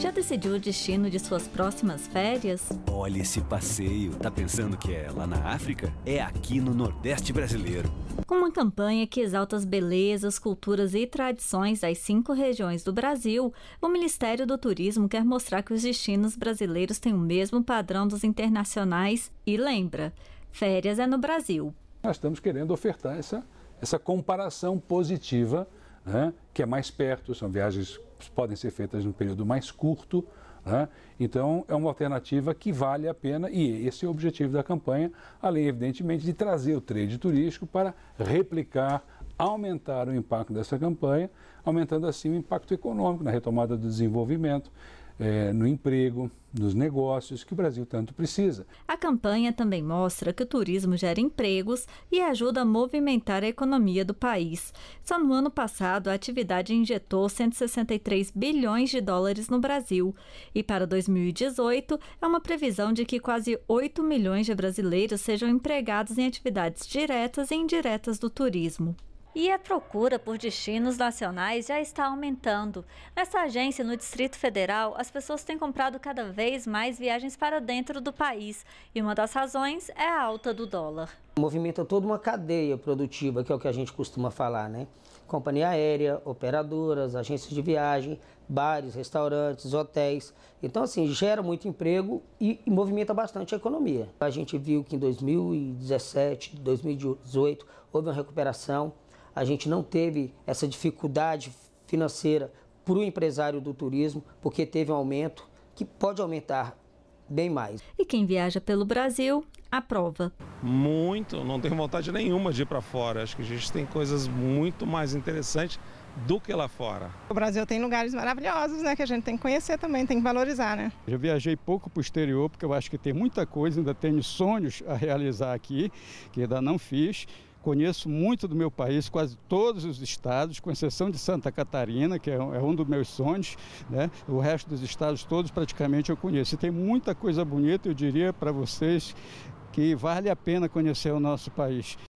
Já decidiu o destino de suas próximas férias? Olha esse passeio. Tá pensando que é lá na África? É aqui no Nordeste brasileiro. Com uma campanha que exalta as belezas, culturas e tradições das cinco regiões do Brasil, o Ministério do Turismo quer mostrar que os destinos brasileiros têm o mesmo padrão dos internacionais e lembra, férias é no Brasil. Nós estamos querendo ofertar essa, essa comparação positiva né, que é mais perto, são viagens que podem ser feitas num período mais curto. Né? Então, é uma alternativa que vale a pena e esse é o objetivo da campanha, além, evidentemente, de trazer o trade turístico para replicar, aumentar o impacto dessa campanha, aumentando assim o impacto econômico na retomada do desenvolvimento, é, no emprego, nos negócios que o Brasil tanto precisa. A campanha também mostra que o turismo gera empregos e ajuda a movimentar a economia do país. Só no ano passado, a atividade injetou 163 bilhões de dólares no Brasil. E para 2018, é uma previsão de que quase 8 milhões de brasileiros sejam empregados em atividades diretas e indiretas do turismo. E a procura por destinos nacionais já está aumentando. Nessa agência, no Distrito Federal, as pessoas têm comprado cada vez mais viagens para dentro do país. E uma das razões é a alta do dólar. Movimenta toda uma cadeia produtiva, que é o que a gente costuma falar, né? Companhia aérea, operadoras, agências de viagem, bares, restaurantes, hotéis. Então, assim, gera muito emprego e, e movimenta bastante a economia. A gente viu que em 2017, 2018, houve uma recuperação a gente não teve essa dificuldade financeira para o empresário do turismo, porque teve um aumento que pode aumentar bem mais. E quem viaja pelo Brasil aprova. Muito, não tenho vontade nenhuma de ir para fora. Acho que a gente tem coisas muito mais interessantes do que lá fora. O Brasil tem lugares maravilhosos, né, que a gente tem que conhecer também, tem que valorizar, né? Eu viajei pouco para o exterior porque eu acho que tem muita coisa, ainda tenho sonhos a realizar aqui que ainda não fiz. Conheço muito do meu país, quase todos os estados, com exceção de Santa Catarina, que é, é um, dos meus sonhos. Né? O resto dos estados todos praticamente eu conheço. E tem muita coisa bonita, eu diria para vocês que vale a pena conhecer o nosso país.